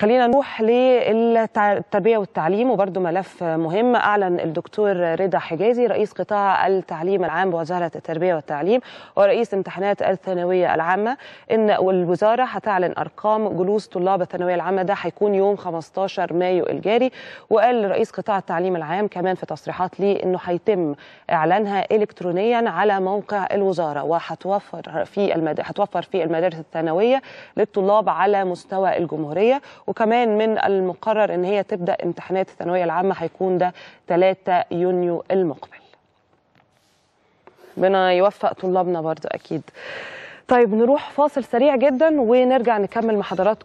خلينا نروح للتربية والتعليم وبرضه ملف مهم أعلن الدكتور رضا حجازي رئيس قطاع التعليم العام بوزارة التربية والتعليم ورئيس امتحانات الثانوية العامة إن الوزاره هتعلن أرقام جلوس طلاب الثانوية العامة ده هيكون يوم 15 مايو الجاري وقال رئيس قطاع التعليم العام كمان في تصريحات ليه إنه هيتم إعلانها إلكترونيا على موقع الوزارة وهتوفر في هتوفر في المدارس الثانوية للطلاب على مستوى الجمهورية وكمان من المقرر ان هي تبدا امتحانات الثانويه العامه هيكون ده 3 يونيو المقبل ربنا يوفق طلابنا برضو اكيد طيب نروح فاصل سريع جدا ونرجع نكمل مع حضراتكم